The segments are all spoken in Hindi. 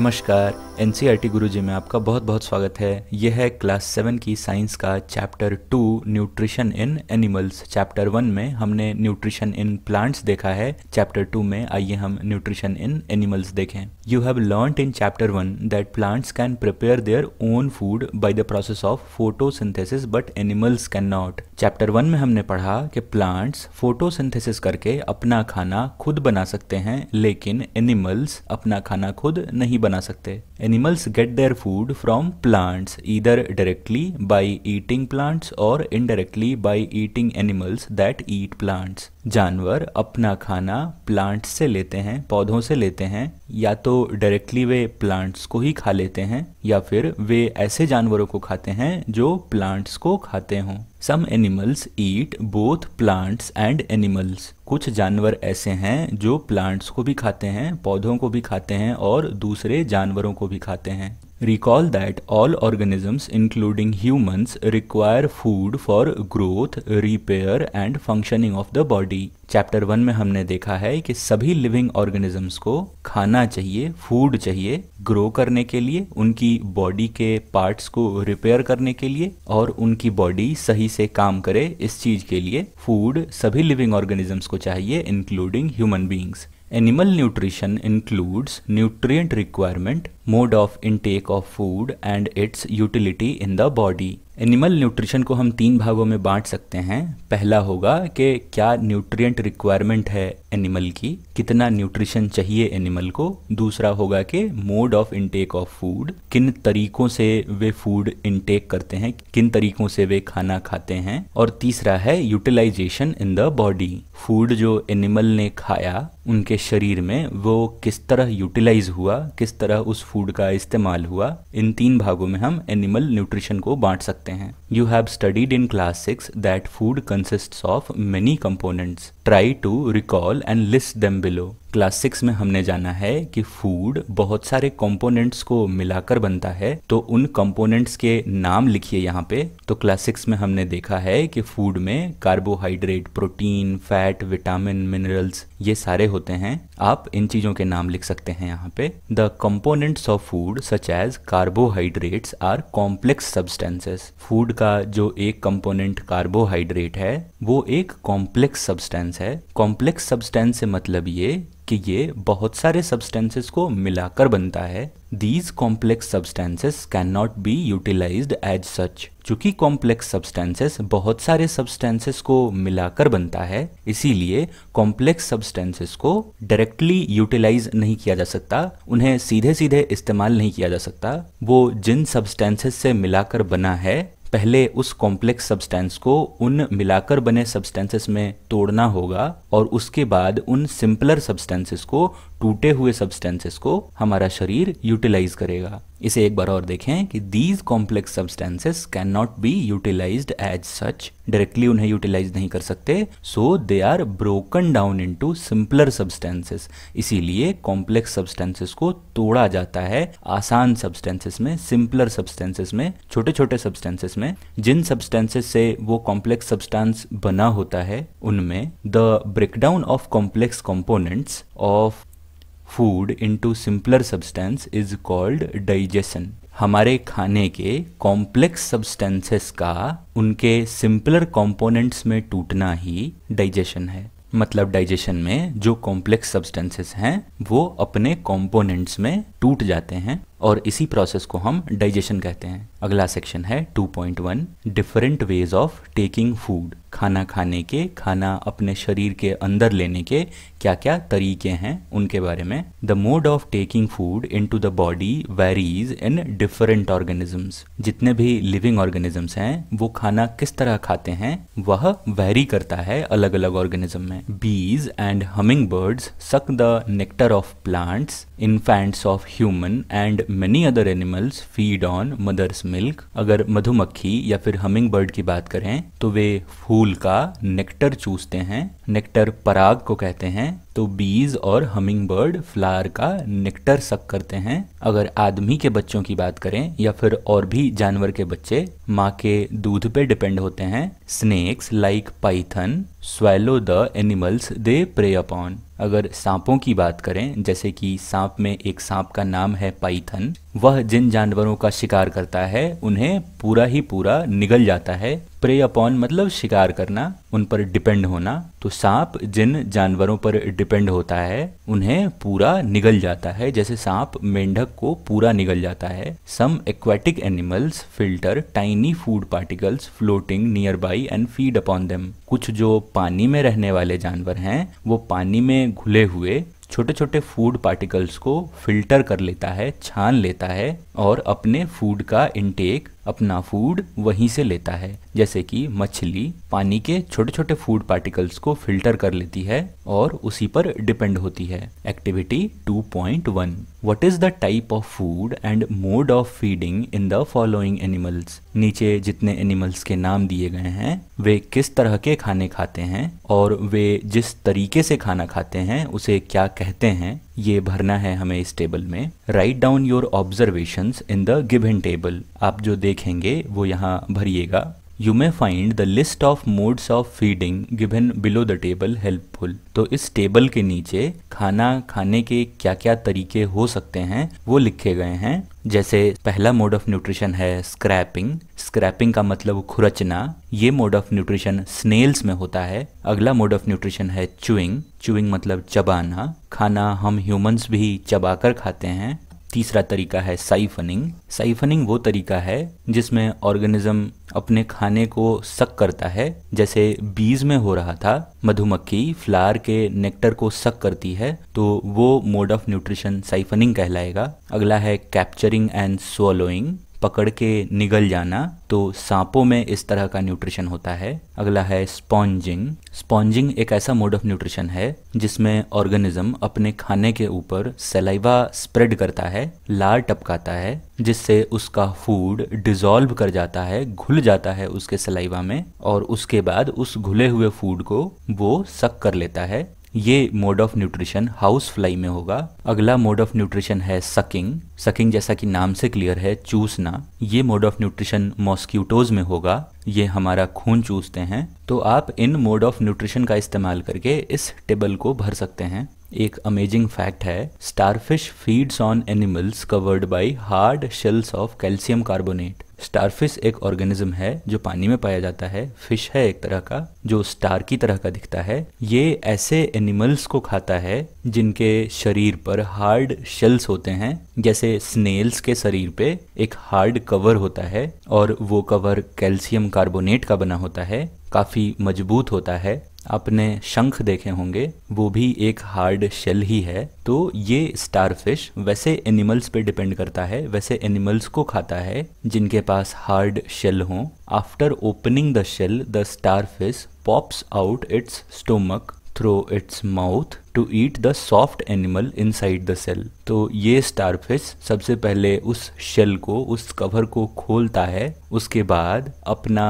नमस्कार N C R e T Guru ji में आपका बहुत बहुत स्वागत है यह है क्लास सेवन की साइंस का chapter two nutrition in animals chapter one में हमने न्यूट्रिशन इन प्लांट्स देखा है चैप्टर टू में आइए हम न्यूट्रिशन इन एनिमल्स देखें you have learn in chapter one that plants can prepare their own food by the process of photo but animals can not chapter one में हमने पढ़ा कि प्लांट्स फोटो करके अपना खाना खुद बना सकते हैं लेकिन एनिमल्स अपना खाना खुद नहीं बना सकते Animals get their food from plants either directly by eating plants or indirectly by eating animals that eat plants. जानवर अपना खाना प्लांट से लेते हैं पौधों से लेते हैं या तो डायरेक्टली वे प्लांट्स को ही खा लेते हैं या फिर वे ऐसे जानवरों को खाते हैं जो प्लांट्स को खाते हों some animals eat both plants and animals कुछ जानवर ऐसे हैं जो प्लांट्स को भी खाते हैं पौधों को भी खाते हैं और दूसरे जानवरों को भी खाते हैं Recall that all organisms including humans require food for growth, repair and functioning of the body. Chapter one में हमने देखा है कि सभी लिविंग ऑर्गेनिजम्स को खाना चाहिए फूड चाहिए ग्रो करने के लिए उनकी बॉडी के पार्ट्स को रिपेयर करने के लिए और उनकी बॉडी सही से काम करे इस चीज के लिए फूड सभी लिविंग ऑर्गेनिजम्स को चाहिए including human beings animal nutrition includes nutrient requirement mode of intake of food and its utility in the body animal nutrition को हम तीन भागों में बांट सकते हैं पहला होगा कि क्या न्यूट्रिएंट रिक्वायरमेंट है एनिमल की कितना न्यूट्रिशन चाहिए एनिमल को दूसरा होगा कि mode of intake of food किन तरीकों से वे फूड इनटेक करते हैं किन तरीकों से वे खाना खाते हैं और तीसरा है utilisation in the body food जो एनिमल ने खाया उनके शरीर में वो किस तरह यूटिलाइज हुआ किस तरह उस फूड का इस्तेमाल हुआ इन तीन भागों में हम एनिमल न्यूट्रिशन को बांट सकते हैं you have studied in class six that food consist of many components try to recall and list them below class six में हमने जाना है कि फूड बहुत सारे कंपोनेंट्स को मिलाकर बनता है तो उन कंपोनेंट्स के नाम लिखिए यहाँ पे तो क्लास सिक्स में हमने देखा है कि फूड में carbohydrate protein fat vitamin minerals ये सारे होते हैं आप इन चीज़ों के नाम लिख सकते हैं यहाँ पे the components of food such as carbohydrates are complex substances food का जो एक कंपोनेंट कार्बोहाइड्रेट है वो एक कॉम्प्लेक्स सब्सटेंस है कॉम्प्लेक्स सब्सटेंस से मतलब ये कि ये बहुत सारे सब्सटेंसेस को मिलाकर बनता है these complex substances can not be utilise as such चूंकि कॉम्प्लेक्स सब्सटेंसेस बहुत सारे सब्सटेंसेस को मिलाकर बनता है इसीलिए कॉम्प्लेक्स सब्सटेंसेस को डायरेक्टली यूटिलाइज नहीं किया जा सकता उन्हें सीधे सीधे इस्तेमाल नहीं किया जा सकता वो जिन सब्सटेंसेस से मिलाकर बना है पहले उस कॉम्प्लेक्स सब्सटेंस को उन मिलाकर बने सब्सटेंसेस में तोड़ना होगा और उसके बाद उन सिंपलर सब्सटेंसेस को टूटे हुए सब्सटेंसेस को हमारा शरीर यूटिलाइज करेगा इसे एक बार और देखें कि these complex substances can not be utilise as such directly उन्हें यूटिलाइज नहीं कर सकते so they are broken down in to simpler substances इसीलिए कॉम्प्लेक्स सब्सटेंसेस को तोड़ा जाता है आसान सब्सटेंसेस में सिंपलर सब्सटेंसेस में छोटे छोटे सब्सटेंसेस में जिन सब्सटेंसेस से वो कॉम्प्लेक्स सब्सटेंस बना होता है उनमें the breakdown of complex components of food into simpler substance is called digestion हमारे खाने के कॉम्प्लेक्स सब्सटेंसेस का उनके सिंपलर कंपोनेंट्स में टूटना ही डाइजेशन है मतलब डाइजेशन में जो कॉम्प्लेक्स सब्सटेंसेस हैं वो अपने कंपोनेंट्स में टूट जाते हैं और इसी प्रोसेस को हम डाइजेशन कहते हैं अगला सेक्शन है 2.1 different ways of taking food खाना खाने के खाना अपने शरीर के अंदर लेने के क्या क्या तरीके हैं उनके बारे में the mode of taking food into the body varies in different organisms जितने भी लिविंग ऑर्गेनिजम्स हैं वो खाना किस तरह खाते हैं वह वेरी करता है अलग अलग ऑर्गेनिज्म में bees and humming birds suck the nectar of plants infants of human and many other animals feed on mother's milk अगर मधुमक्खी या फिर हमिंग बर्ड की बात करें तो वे फूल का नेक्टर चूसते हैं नेक्टर पराग को कहते हैं तो बीज और हमिंग बर्ड फ्लावर का नेक्टर सक करते हैं अगर आदमी के बच्चों की बात करें या फिर और भी जानवर के बच्चे माँ के दूध पे डिपेंड होते हैं snakes like python swallow the animals they prey upon अगर सांपों की बात करें जैसे कि सांप में एक सांप का नाम है पाइथन वह जिन जानवरों का शिकार करता है उन्हें पूरा ही पूरा निगल जाता है प्रे अपॉन मतलब शिकार करना उन पर डिपेंड होना तो सांप जिन जानवरों पर डिपेंड होता है उन्हें पूरा निगल जाता है जैसे सांप मेंढक को पूरा निगल जाता है some aquatic animals filter tiny food particles floating nearby and feed upon them कुछ जो पानी में रहने वाले जानवर हैं वो पानी में घुले हुए छोटे छोटे फूड पार्टिकल्स को फिल्टर कर लेता है छान लेता है और अपने फूड का इनटेक अपना फूड वहीं से लेता है जैसे कि मछली पानी के छोटे छोटे फूड पार्टिकल्स को फिल्टर कर लेती है और उसी पर डिपेंड होती है activity 2.1 what is the type of food and mode of feeding in the following animals नीचे जितने एनिमल्स के नाम दिए गए हैं वे किस तरह के खाने खाते हैं और वे जिस तरीके से खाना खाते हैं उसे क्या कहते हैं ये भरना है हमें इस टेबल में write down your observation in the given table आप जो देखेंगे वो यहाँ भरिएगा you may find the list of modes of feeding given below the table helpful तो इस टेबल के नीचे खाना खाने के क्या क्या तरीके हो सकते हैं वो लिखे गए हैं जैसे पहला मोड ऑफ न्यूट्रिशन है स्क्रैपिंग स्क्रैपिंग का मतलब खुरचना ये मोड ऑफ न्यूट्रिशन स्नेल्स में होता है अगला मोड ऑफ न्यूट्रिशन है चुइंग चुइंग मतलब चबाना खाना हम ह्यूमंस भी चबाकर खाते हैं तीसरा तरीका है साइफनिंग साइफनिंग वो तरीका है जिसमें ऑर्गेनिज्म अपने खाने को सक करता है जैसे बीज में हो रहा था मधुमक्खी फ्लावर के नेक्टर को सक करती है तो वो मोड ऑफ न्यूट्रिशन साइफनिंग कहलाएगा अगला है कैप्चरिंग एंड स्वलोइंग पकड़ के निगल जाना तो सांपों में इस तरह का न्यूट्रिशन होता है अगला है स्पॉन्जिंग स्पॉन्जिंग एक ऐसा मोड ऑफ न्यूट्रिशन है जिसमें ऑर्गेनिज्म अपने खाने के ऊपर सेलाइवा स्प्रेड करता है लार टपकाता है जिससे उसका फूड डिजोल्व कर जाता है घुल जाता है उसके सलाइवा में और उसके बाद उस घुले हुए फूड को वो सक कर लेता है ये mode of nutrition house fly में होगा अगला मोड ऑफ न्यूट्रिशन है सकिंग सकिंग जैसा कि नाम से क्लियर है चूसना ये मोड ऑफ न्यूट्रिशन मॉस्क्यूटोज में होगा ये हमारा खून चूसते हैं तो आप इन मोड ऑफ न्यूट्रिशन का इस्तेमाल करके इस टेबल को भर सकते हैं एक अमेजिंग फैक्ट है starfish feeds on animals covered by hard shells of calcium carbonate starfish एक ऑर्गेनिज्म है जो पानी में पाया जाता है फिश है एक तरह का जो स्टार की तरह का दिखता है ये ऐसे एनिमल्स को खाता है जिनके शरीर पर हार्ड शेल्स होते हैं जैसे स्नेल्स के शरीर पे एक हार्ड कवर होता है और वो कवर कैल्शियम कार्बोनेट का बना होता है काफ़ी मजबूत होता है आपने शंख देखे होंगे वो भी एक हार्ड शेल ही है तो ये स्टारफिश वैसे एनिमल्स पे डिपेंड करता है वैसे एनिमल्स को खाता है जिनके पास हार्ड शेल हो after opening the shell the starfish pops out its stomach its mouth to eat the soft animal inside the shell तो ये स्टारफिश सबसे पहले उस शेल को उस कवर को खोलता है उसके बाद अपना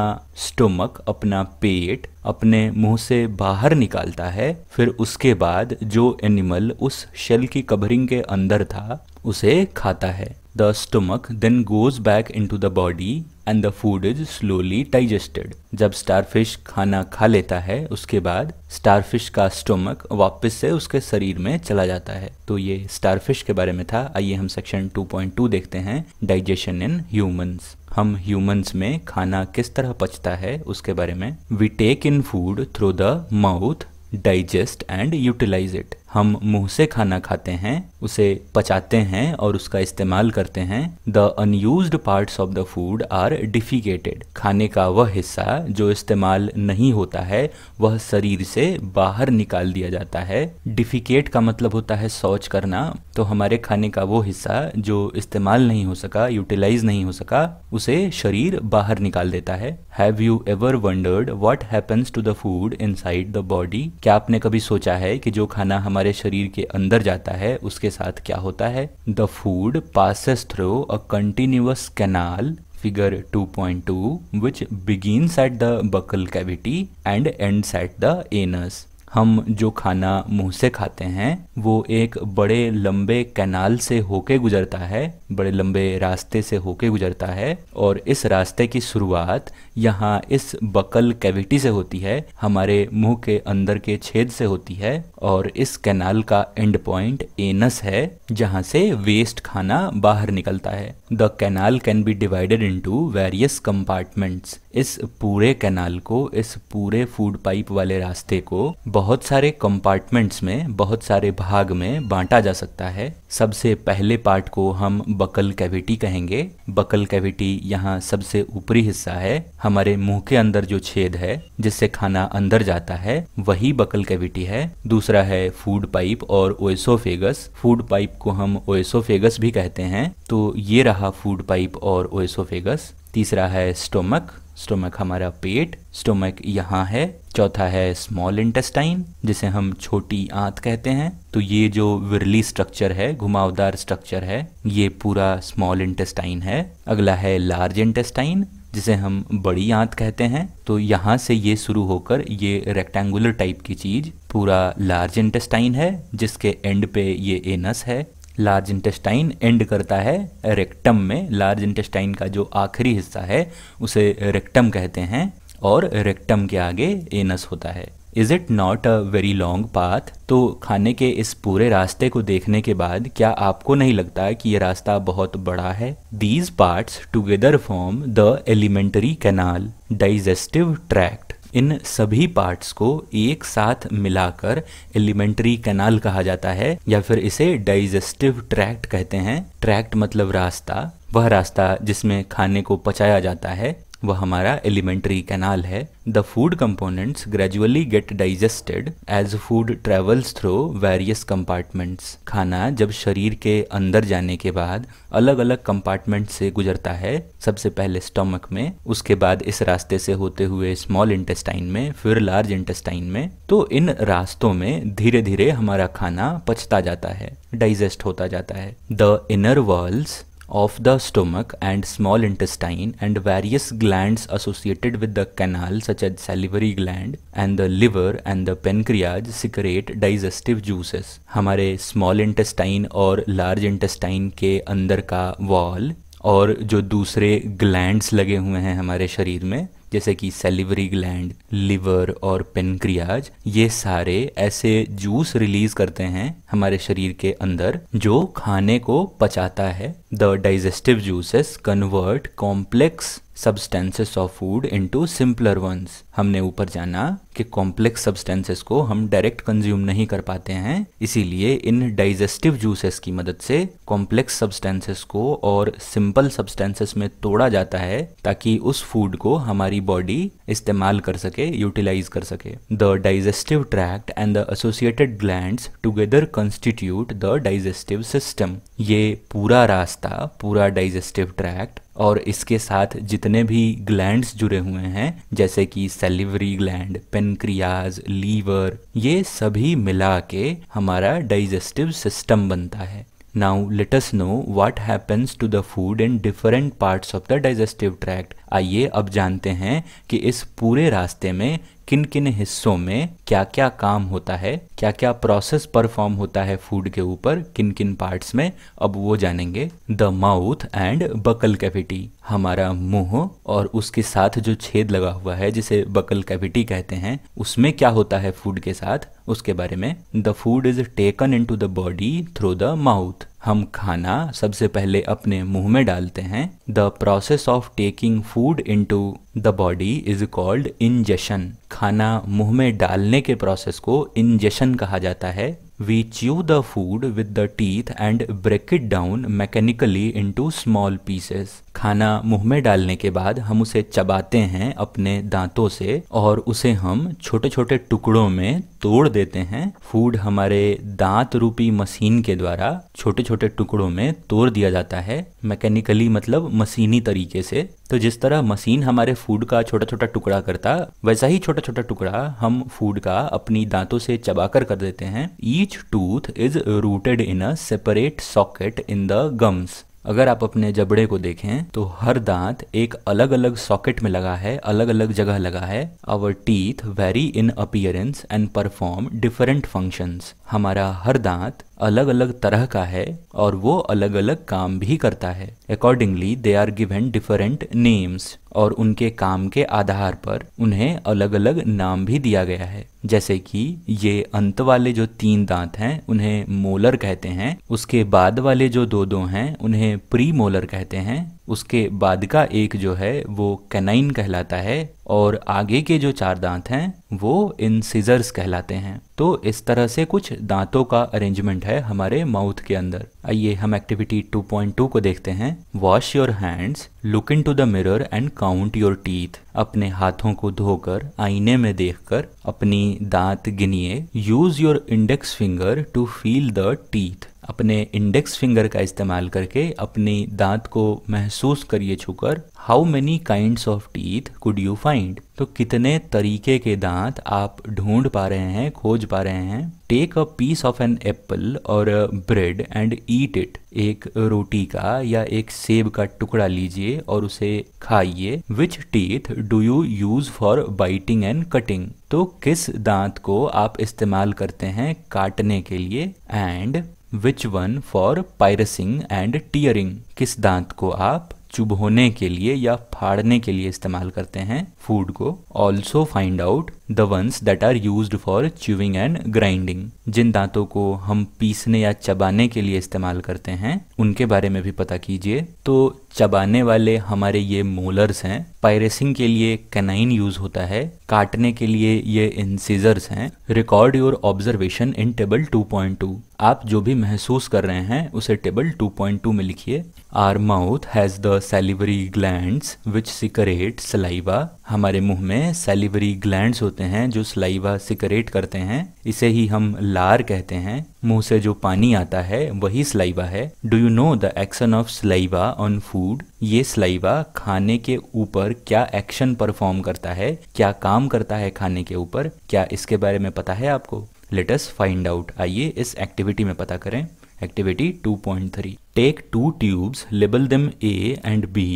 स्टोमक अपना पेट अपने मुंह से बाहर निकालता है फिर उसके बाद जो एनिमल उस शेल की कवरिंग के अंदर था उसे खाता है the stomach then goes back into the body and the food is slowly digested. जब starfish खाना खा लेता है उसके बाद starfish का stomach वापस से उसके शरीर में चला जाता है तो ये starfish के बारे में था आइए हम section 2.2 देखते हैं digestion in humans. हम ह्यूमंस में खाना किस तरह पचता है उसके बारे में we take in food through the mouth digest and utilize it हम मुंह से खाना खाते हैं उसे पचाते हैं और उसका इस्तेमाल करते हैं the unused part of the food are defecated खाने का वह हिस्सा जो इस्तेमाल नहीं होता है वह शरीर से बाहर निकाल दिया जाता है डिफिकेट का मतलब होता है शौच करना तो हमारे खाने का वो हिस्सा जो इस्तेमाल नहीं हो सका यूटिलाइज नहीं हो सका उसे शरीर बाहर निकाल देता है have you ever wondered what happens to the food inside the body क्या आपने कभी सोचा है कि जो खाना हमारे हमारे शरीर के अंदर जाता है उसके साथ क्या होता है the food passes through a continuous canal figure 2.2 which begins at the buccal cavity and end at the anus हम जो खाना मुंह से खाते हैं वो एक बड़े लंबे कैनाल से होके गुजरता है बड़े लंबे रास्ते से होके गुजरता है और इस रास्ते की शुरुआत यहाँ इस बकल कैविटी से होती है हमारे मुंह के अंदर के छेद से होती है और इस कैनाल का एंड पॉइंट एनस है जहां से वेस्ट खाना बाहर निकलता है the canal can be divided into various compartments इस पूरे कैनाल को इस पूरे फूड पाइप वाले रास्ते को बहुत सारे कंपार्टमेंट्स में बहुत सारे भाग में बांटा जा सकता है सबसे पहले पार्ट को हम बकल कैविटी कहेंगे बकल कैविटी यहाँ सबसे ऊपरी हिस्सा है हमारे मुंह के अंदर जो छेद है जिससे खाना अंदर जाता है वही बकल कैविटी है दूसरा दूसरा है food pipe or ओएसोफेगस food pipe को हम ओएसोफेगस भी कहते हैं तो ये रहा फूड पाइप और ओएसोफेगस तीसरा है स्टोमक स्टोमक हमारा पेट स्टोमक यहाँ है चौथा है स्मॉल इंटेस्टाइन जिसे हम छोटी आंत कहते हैं तो ये जो विरली स्ट्रक्चर है घुमावदार स्ट्रक्चर है ये पूरा स्मॉल इंटेस्टाइन है अगला है लार्ज इंटेस्टाइन जिसे हम बड़ी आंत कहते हैं तो यहाँ से ये शुरू होकर ये रेक्टेंगुलर टाइप की चीज पूरा लार्ज इंटेस्टाइन है जिसके एंड पे ये एनस है लार्ज इंटेस्टाइन एंड करता है रेक्टम में लार्ज इंटेस्टाइन का जो आखिरी हिस्सा है उसे रेक्टम कहते हैं और रेक्टम के आगे एनस होता है is it not a very long path तो खाने के इस पूरे रास्ते को देखने के बाद क्या आपको नहीं लगता कि यह रास्ता बहुत बड़ा है these parts together form the alimentary canal digestive tract इन सभी पार्ट्स को एक साथ मिलाकर एलिमेंट्री कैनाल कहा जाता है या फिर इसे डाइजेस्टिव ट्रैक्ट कहते हैं ट्रैक्ट मतलब रास्ता वह रास्ता जिसमें खाने को पचाया जाता है वह हमारा एलिमेंट्री कैनाल है the food components gradually get digested as food travels through various compartments खाना जब शरीर के अंदर जाने के बाद अलग अलग कंपार्टमेंट से गुजरता है सबसे पहले स्टमक में उसके बाद इस रास्ते से होते हुए स्मॉल इंटेस्टाइन में फिर लार्ज इंटेस्टाइन में तो इन रास्तों में धीरे धीरे हमारा खाना पचता जाता है डाइजेस्ट होता जाता है the inner walls of the stomach and small intestine and various glands associated with the canal such as salivary gland and the liver and the pancreas secrete digestive juices हमारे small intestine और large intestine के अंदर का wall और जो दूसरे ग्लैंड्स लगे हुए हैं हमारे शरीर में जैसे कि सेलिवरी ग्लैंड लिवर और पेनक्रियाज ये सारे ऐसे जूस रिलीज करते हैं हमारे शरीर के अंदर जो खाने को पचाता है the digestive juices convert complex substances of food into simpler ones हमने ऊपर जाना कि कॉम्प्लेक्स सब्सटेंसेस को हम डायरेक्ट कंज्यूम नहीं कर पाते हैं इसीलिए इन डाइजेस्टिव जूसेस की मदद से कॉम्प्लेक्स सब्सटेंसेस को और सिंपल सब्सटेंसेस में तोड़ा जाता है ताकि उस फूड को हमारी बॉडी इस्तेमाल कर सके यूटिलाइज कर सके the digestive tract and the associated gland together constitute the digestive system ये पूरा रास्ता पूरा डाइजेस्टिव ट्रैक्ट और इसके साथ जितने भी ग्लैंड जुड़े हुए हैं जैसे कि सेलिवरी ग्लैंड पेनक्रियाज लीवर ये सभी मिला के हमारा डाइजेस्टिव सिस्टम बनता है now let's know what happens to the food in different part of the digestive tract आइए अब जानते हैं कि इस पूरे रास्ते में किन किन हिस्सों में क्या क्या काम होता है क्या क्या प्रोसेस परफॉर्म होता है फूड के ऊपर किन किन पार्ट्स में अब वो जानेंगे the mouth and buccal cavity हमारा मुंह और उसके साथ जो छेद लगा हुआ है जिसे बकल कैविटी कहते हैं उसमें क्या होता है फूड के साथ उसके बारे में the food is taken into the body through the mouth हम खाना सबसे पहले अपने मुंह में डालते हैं the process of taking food into the body is called ingestion खाना मुंह में डालने के प्रोसेस को इंजेशन कहा जाता है we chew the food with the teeth and break it down mechanically into small pieces खाना मुंह में डालने के बाद हम उसे चबाते हैं अपने दांतों से और उसे हम छोटे छोटे टुकड़ों में तोड़ देते हैं फूड हमारे दांत रूपी मशीन के द्वारा छोटे छोटे टुकड़ों में तोड़ दिया जाता है मैकेनिकली मतलब मशीनी तरीके से तो जिस तरह मशीन हमारे फूड का छोटा छोटा टुकड़ा करता वैसा ही छोटा छोटा टुकड़ा हम फूड का अपनी दांतों से चबाकर कर देते हैं each tooth is rooted in a separate socket in the gums अगर आप अपने जबड़े को देखें तो हर दांत एक अलग अलग सॉकेट में लगा है अलग अलग जगह लगा है our teeth vary in appearance and perform different functions हमारा हर दांत अलग अलग तरह का है और वो अलग अलग काम भी करता है accordingly they are given different names और उनके काम के आधार पर उन्हें अलग अलग नाम भी दिया गया है जैसे कि ये अंत वाले जो तीन दांत हैं उन्हें मोलर कहते हैं उसके बाद वाले जो दो दो हैं उन्हें प्री मोलर कहते हैं उसके बाद का एक जो है वो कैनाइन कहलाता है और आगे के जो चार दांत हैं वो इन सीजर्स कहलाते हैं तो इस तरह से कुछ दांतों का अरेंजमेंट है हमारे माउथ के अंदर आइए हम एक्टिविटी 2.2 को देखते हैं wash your hands look into the mirror and count your teeth अपने हाथों को धोकर आईने में देखकर अपनी दांत गिनिए use your index finger to feel the teeth अपने इंडेक्स फिंगर का इस्तेमाल करके अपनी दांत को महसूस करिए छूकर how many kind of teeth could you find तो कितने तरीके के दांत आप ढूंढ पा रहे हैं खोज पा रहे हैं take a piece of an apple or bread and eat it एक रोटी का या एक सेब का टुकड़ा लीजिए और उसे खाइए which teeth do you use for biting and cutting तो किस दांत को आप इस्तेमाल करते हैं काटने के लिए and which one for piercing and tearing किस दांत को आप चुभोने के लिए या फाड़ने के लिए इस्तेमाल करते हैं फूड को also find out the ones that are use for chewing and grinding जिन दांतों को हम पीसने या चबाने के लिए इस्तेमाल करते हैं उनके बारे में भी पता कीजिए तो चबाने वाले हमारे ये मोलर्स हैं पायरेसिंग के लिए कैनाइन यूज होता है काटने के लिए ये इंसिजर्स हैं record your observation in table 2.2 आप जो भी महसूस कर रहे हैं उसे टेबल 2.2 में लिखिए our mouth has the salivary gland which secrete saliva हमारे मुंह में सेलिवरी ग्लैंड्स होते हैं जो स्लाइवा सिकरेट करते हैं इसे ही हम लार कहते हैं मुंह से जो पानी आता है वही स्लाइवा है do you know the action of saliva on food ये स्लाइवा खाने के ऊपर क्या एक्शन परफॉर्म करता है क्या काम करता है खाने के ऊपर क्या इसके बारे में पता है आपको लेटस फाइंड आउट आइए इस एक्टिविटी में पता करें activity 2.3 take two tubes label them A and B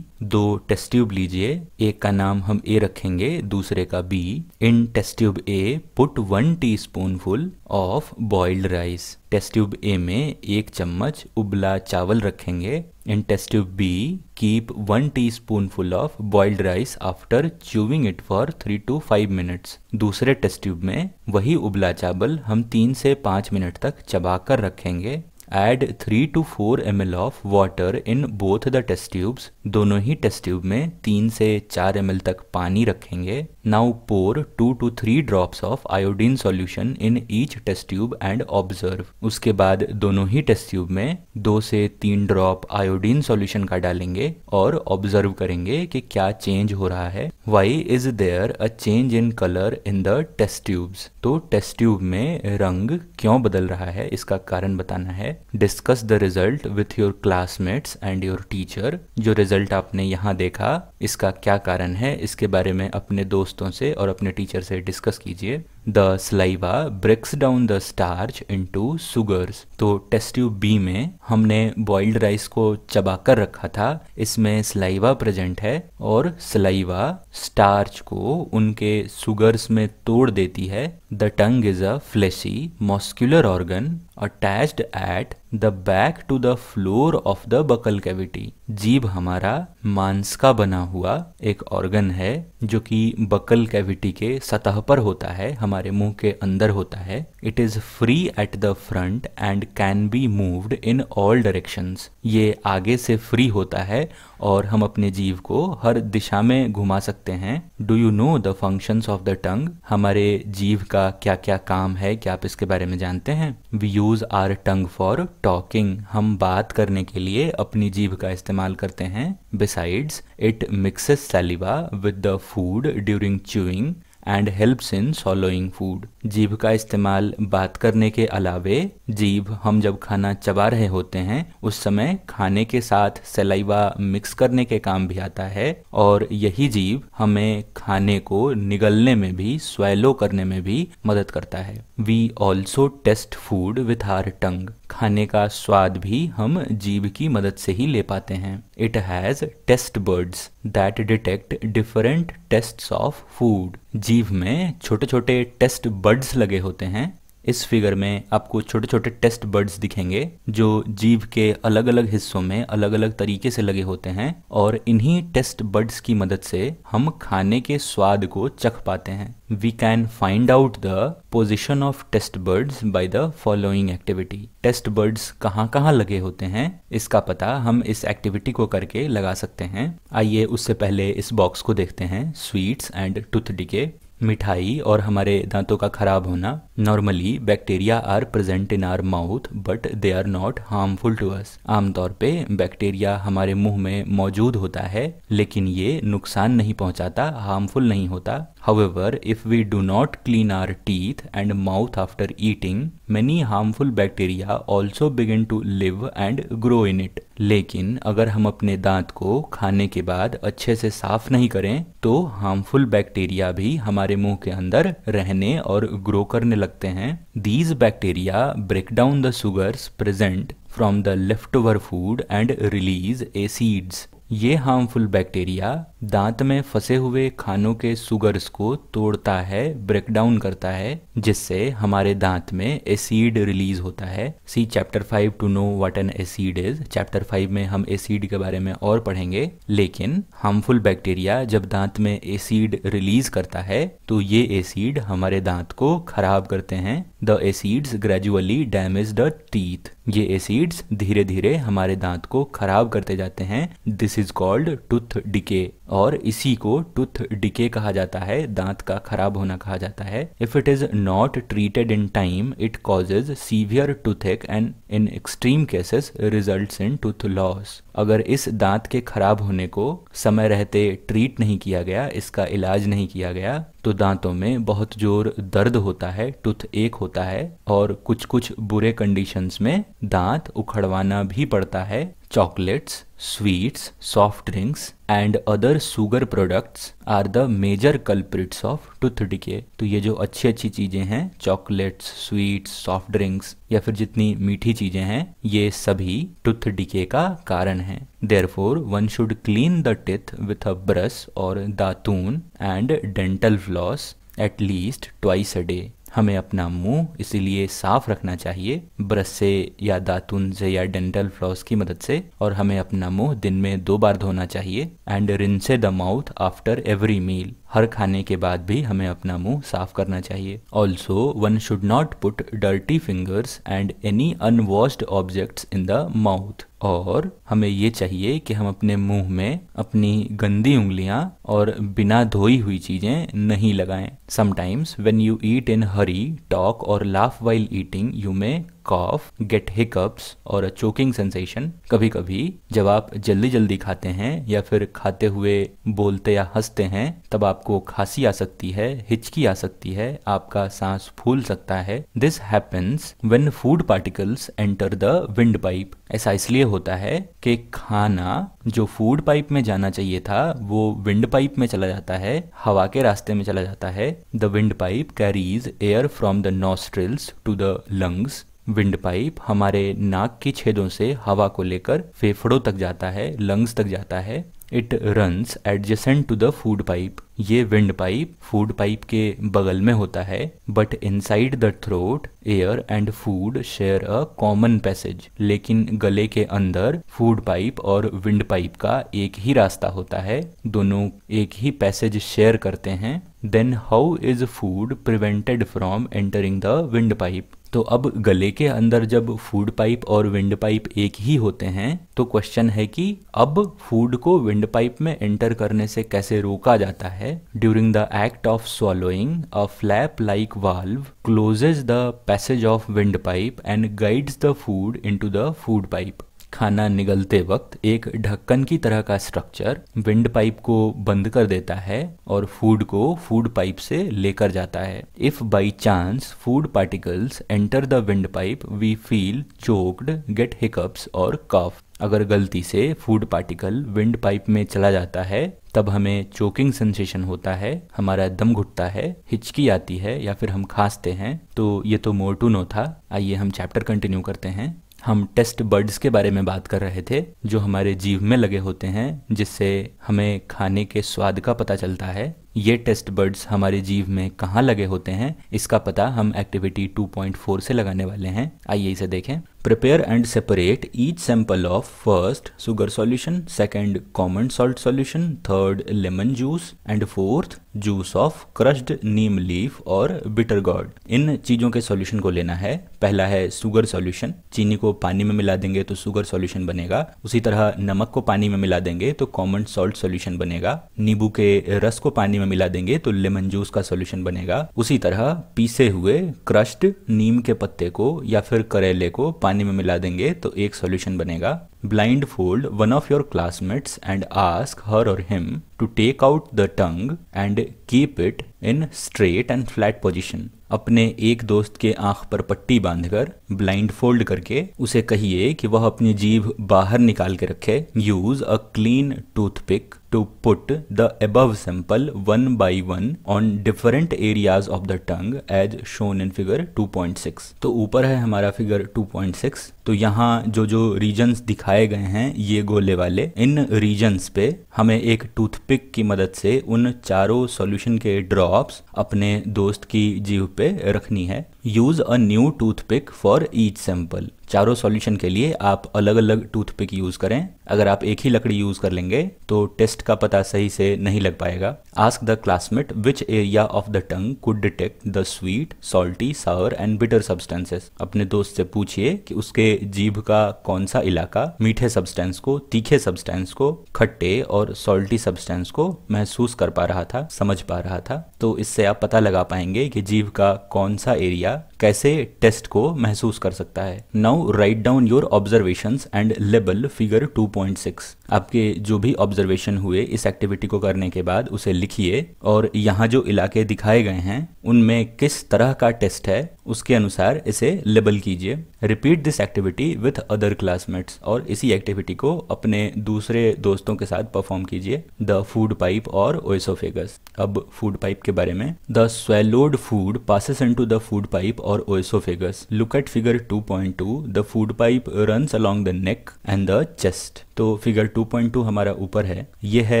दो टेस्ट ट्यूब लीजिए एक का नाम हम ए रखेंगे दूसरे का B in test tube A put one tea full of boiled rice test tube A में एक चम्मच उबला चावल रखेंगे in test tube B keep one teaspoonful of boiled rice after chewing it for three to five minutes दूसरे टेस्ट ट्यूब में वही उबला चावल हम तीन से पांच मिनट तक कर रखेंगे add three to four M L of water in both the test tubes दोनों ही टेस्ट ट्यूब में तीन से चार एम एल तक पानी रखेंगे now pour two to three drops of iodine solution in each test tube and observe उसके बाद दोनों ही टेस्ट ट्यूब में दो से तीन ड्रॉप आयोडीन सॉल्यूशन का डालेंगे और ऑब्जर्व करेंगे कि क्या चेंज हो रहा है why is there a change in colour in the test tubes तो टेस्ट ट्यूब में रंग क्यों बदल रहा है इसका कारण बताना है discuss the result with your classmates and your teacher जो रिजल्ट आपने यहाँ देखा इसका क्या कारण है इसके बारे में अपने दोस्तों से और अपने टीचर से डिस्कस कीजिए the saliva breaks down the starch into sugars तो टेस्ट बी में हमने बॉइल्ड राइस को चबाकर रखा था इसमें स्लाइवा प्रेजेंट है और सलाइवा स्टार्च को उनके सुगर्स में तोड़ देती है the tongue is a fleshy, muscular organ attach at the back to the floor of the buccal cavity जीभ हमारा मांस का बना हुआ एक ऑर्गन है जो कि बकल कैविटी के सतह पर होता है हमारे मुंह के अंदर होता है it is free at the front and can be move in all direction ये आगे से फ्री होता है और हम अपने जीव को हर दिशा में घुमा सकते हैं do you know the function of the tongue हमारे जीव का का क्या क्या काम है क्या आप इसके बारे में जानते हैं we use our tongue for talking हम बात करने के लिए अपनी जीभ का इस्तेमाल करते हैं besides it mixes saliva with the food during chewing and helps in swallowing food जीभ का इस्तेमाल बात करने के अलावे जीभ हम जब खाना चबा रहे होते हैं उस समय खाने के साथ सलाइवा मिक्स करने के काम भी आता है और यही जीभ हमें खाने को निगलने में भी स्वेलो करने में भी मदद करता है we also taste food with our tongue खाने का स्वाद भी हम जीभ की मदद से ही ले पाते हैं it has taste buds that detect different taste of food जीव में छोटे छोटे टेस्ट बर्ड्स लगे होते हैं इस फिगर में आपको छोटे छोटे टेस्ट बर्ड्स दिखेंगे जो जीव के अलग अलग हिस्सों में अलग अलग तरीके से लगे होते हैं और इन्हीं टेस्ट बर्ड्स की मदद से हम खाने के स्वाद को चख पाते हैं we can find out the position of taste buds by the following activity taste buds कहाँ कहाँ लगे होते हैं इसका पता हम इस एक्टिविटी को करके लगा सकते हैं आइए उससे पहले इस बॉक्स को देखते हैं स्वीट्स एंड टूथ डिके मिठाई और हमारे दांतों का खराब होना normally bacteria are present in our mouth but they are not harmful to us आमतौर पे बैक्टीरिया हमारे मुंह में मौजूद होता है लेकिन ये नुकसान नहीं पहुंचाता हार्मफुल नहीं होता However, if we do not clean our teeth and mouth after eating, many harmful bacteria also begin to live and grow in it. लेकिन अगर हम अपने दांत को खाने के बाद अच्छे से साफ नहीं करें तो हार्मफुल बैक्टीरिया भी हमारे मुंह के अंदर रहने और ग्रो करने लगते हैं these bacteria break down the sugars present from the leftover food and release acids ये हार्मफुल बैक्टीरिया दांत में फंसे हुए खानों के सुगर्स को तोड़ता है ब्रेकडाउन करता है जिससे हमारे दांत में एसिड रिलीज होता है see chapter five to know what an acid is chapter five में हम एसिड के बारे में और पढ़ेंगे लेकिन हार्मफुल बैक्टीरिया जब दांत में एसिड रिलीज करता है तो ये एसिड हमारे दांत को खराब करते हैं the acids gradually damage the teeth ये एसिड्स धीरे धीरे हमारे दांत को खराब करते जाते हैं this is called tooth decay और इसी को टूथ डिके कहा जाता है दांत का खराब होना कहा जाता है if it is not treated in time it causes severe toothache and in extreme cases result in tooth loss अगर इस दांत के खराब होने को समय रहते ट्रीट नहीं किया गया इसका इलाज नहीं किया गया तो दांतों में बहुत जोर दर्द होता है टूथ एक होता है और कुछ कुछ बुरे कंडीशंस में दांत उखड़वाना भी पड़ता है chocolates sweets soft drinks and other sugar products are the major culprits of tooth decay तो ये जो अच्छी अच्छी चीज़ें हैं चॉकलेट्स स्वीट्स सॉफ्ट ड्रिंक्स या फिर जितनी मीठी चीज़ें हैं ये सभी टूथ डिके का कारण है हैं for one should clean the teeth with a brush और दातून and dental floss at least twice a day हमें अपना मुंह इसीलिए साफ रखना चाहिए ब्रश से या दातुन से या डेंटल फ्लॉस की मदद से और हमें अपना मुंह दिन में दो बार धोना चाहिए and rinse the mouth after every meal हर खाने के बाद भी हमें अपना मुंह साफ करना चाहिए also one should not put dirty fingers and any unwashed objects in the mouth और हमें ये चाहिए कि हम अपने मुंह में अपनी गंदी उंगलियां और बिना धोई हुई चीजें नहीं लगाएं sometimes when you eat in hurry talk or laugh while eating you may cough get hiccups or choking sensation कभी कभी जब आप जल्दी जल्दी खाते हैं या फिर खाते हुए बोलते या हंसते हैं तब आपको खांसी आ सकती है हिचकी आ सकती है आपका सांस फूल सकता है this happens when food particles enter the windpipe ऐसा इसलिए होता है कि खाना जो फूड पाइप में जाना चाहिए था वो विंड पाइप में चला जाता है हवा के रास्ते में चला जाता है the windpipe carries air from the nostrils to the lungs windpipe हमारे नाक के छेदों से हवा को लेकर फेफड़ों तक जाता है लंग्स तक जाता है it runs adjacent to the food pipe ये विंड पाइप फूड पाइप के बगल में होता है but inside the throat air and food share a common passage लेकिन गले के अंदर फूड पाइप और विंड पाइप का एक ही रास्ता होता है दोनों एक ही पैसेज शेयर करते हैं then how is food prevented from entering the windpipe तो अब गले के अंदर जब फूड पाइप और विंड पाइप एक ही होते हैं तो क्वेश्चन है कि अब फूड को विंड पाइप में एंटर करने से कैसे रोका जाता है during the act of swallowing a flap like valve closes the passage of windpipe and guides the food into the food pipe खाना निगलते वक्त एक ढक्कन की तरह का स्ट्रक्चर विंड पाइप को बंद कर देता है और फूड को फूड पाइप से लेकर जाता है if by chance food particles enter the windpipe we feel choked get hiccups or cough अगर गलती से फूड पार्टिकल विंड पाइप में चला जाता है तब हमें चोकिंग सेंसेशन होता है हमारा दम घुटता है हिचकी आती है या फिर हम खांसते हैं तो ये तो मोर टू नो था आइए हम चैप्टर कंटिन्यू करते हैं हम टेस्ट बर्ड्स के बारे में बात कर रहे थे जो हमारे जीव में लगे होते हैं जिससे हमें खाने के स्वाद का पता चलता है ये टेस्ट बर्ड्स हमारे जीव में कहाँ लगे होते हैं इसका पता हम एक्टिविटी 2.4 से लगाने वाले हैं आइए इसे देखें prepare and separate each sample of first sugar solution second common salt solution third lemon juice and fourth juice of crushed neem leaf or bitter gourd इन चीजों के सॉल्यूशन को लेना है पहला है सुगर सॉल्यूशन चीनी को पानी में मिला देंगे तो सुगर सॉल्यूशन बनेगा उसी तरह नमक को पानी में मिला देंगे तो कॉमन सॉल्ट सॉल्यूशन बनेगा नींबू के रस को पानी पानी में मिला देंगे तो लेमन जूस का सोल्यूशन बनेगा उसी तरह पीसे हुए क्रश्ड नीम के पत्ते को या फिर करेले को पानी में मिला देंगे तो एक सोल्यूशन बनेगा blindfold one of your classmates and ask her or him to take out the tongue and keep it in straight and flat position अपने एक दोस्त के आंख पर पट्टी बांधकर ब्लाइंड फोल्ड करके उसे कहिए कि वह अपनी जीभ बाहर निकाल के रखे use a clean toothpick to put the above sample one by one on different areas of the tongue as shown in figure 2.6 तो ऊपर है हमारा फिगर टू पॉइंट सिक्स तो यहाँ जो जो रीजन दिखाए गए हैं ये गोले वाले इन रीजन्स पे हमें एक टूथपिक की मदद से उन चारों सोल्यूशन के ड्रॉप अपने दोस्त की जीव पे रखनी है use a new toothpick for each sample चारों सॉल्यूशन के लिए आप अलग अलग टूथपिक यूज़ करें अगर आप एक ही लकड़ी यूज़ कर लेंगे तो टेस्ट का पता सही से नहीं लग पाएगा ask the classmate which area of the tongue could detect the sweet salty sour and bitter substances अपने दोस्त से पूछिए कि उसके जीभ का कौन सा इलाका मीठे सब्सटेंस को तीखे सब्सटेंस को खट्टे और सॉल्टी सब्सटेंस को महसूस कर पा रहा था समझ पा रहा था तो इससे आप पता लगा पाएंगे कि जीभ का कौन सा एरिया या कैसे टेस्ट को महसूस कर सकता है now write down your observation and label figure 2.6 आपके जो भी ऑब्जर्वेशन हुए इस एक्टिविटी को करने के बाद उसे लिखिए और यहाँ जो इलाके दिखाए गए हैं उनमें किस तरह का टेस्ट है उसके अनुसार इसे लेबल कीजिए repeat this activity with other classmates और इसी एक्टिविटी को अपने दूसरे दोस्तों के साथ परफॉर्म कीजिए द फूड पाइप और ओएसोफेगस अब फूड पाइप के बारे में the swallowed food passes into the food pipe or oesophagus look at figure 2.2 the food pipe run along the neck and the chest तो फिगर 2.2 हमारा ऊपर है ये है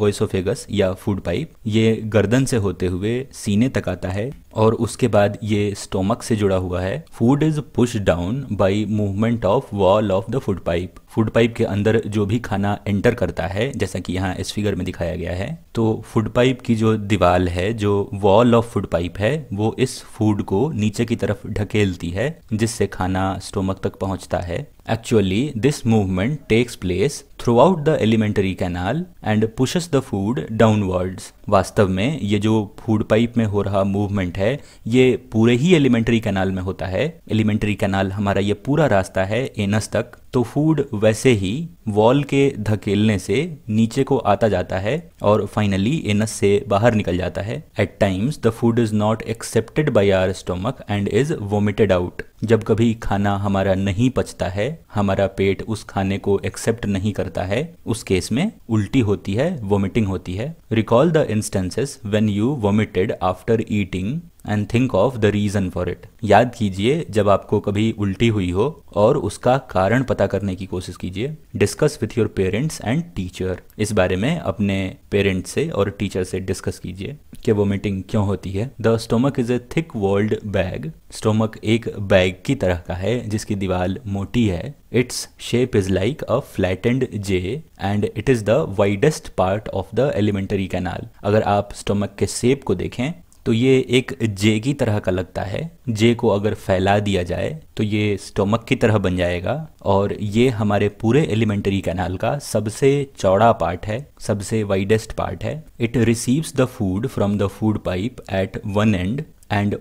ओइसोफेगस या फूड पाइप ये गर्दन से होते हुए सीने तक आता है और उसके बाद ये स्टोमक से जुड़ा हुआ है food is push down by movement of wall of the food pipe food pipe के अंदर जो भी खाना एंटर करता है जैसा कि यहाँ इस फिगर में दिखाया गया है तो फूड पाइप की जो दीवार है जो वॉल ऑफ फूड पाइप है वो इस फूड को नीचे की तरफ ढकेलती है जिससे खाना स्टोमक तक पहुंचता है actually this movement takes place throughout the alimentary canal and pushes the food downwards वास्तव में ये जो फूड पाइप में हो रहा मूवमेंट है ये पूरे ही एलिमेंटरी कैनाल में होता है एलिमेंटरी कैनाल हमारा ये पूरा रास्ता है एनस तक तो फूड वैसे ही वॉल के धकेलने से नीचे को आता जाता है और फाइनली एनस से बाहर निकल जाता है at times the food is not accepted by our stomach and is vomited out जब कभी खाना हमारा नहीं पचता है हमारा पेट उस खाने को एक्सेप्ट नहीं करता है उस केस में उल्टी होती है वोमिटिंग होती है recall the instances when you vomited after eating and think of the reason for it याद कीजिए जब आपको कभी उल्टी हुई हो और उसका कारण पता करने की कोशिश कीजिए discuss with your parents and teacher इस बारे में अपने पेरेंट्स से और टीचर से डिस्कस कीजिए कि वो मीटिंग क्यों होती है the stomach is a thick walled bag stomach एक बैग की तरह का है जिसकी दीवार मोटी है its shape is like a and J and it is the widest part of the alimentary canal अगर आप स्टोमक के शेप को देखें तो ये एक जे की तरह का लगता है जे को अगर फैला दिया जाए तो ये स्टोमक की तरह बन जाएगा और ये हमारे पूरे एलिमेंटरी कैनाल का सबसे चौड़ा पार्ट है सबसे वाइडेस्ट पार्ट है it receives the food from the food pipe at one end and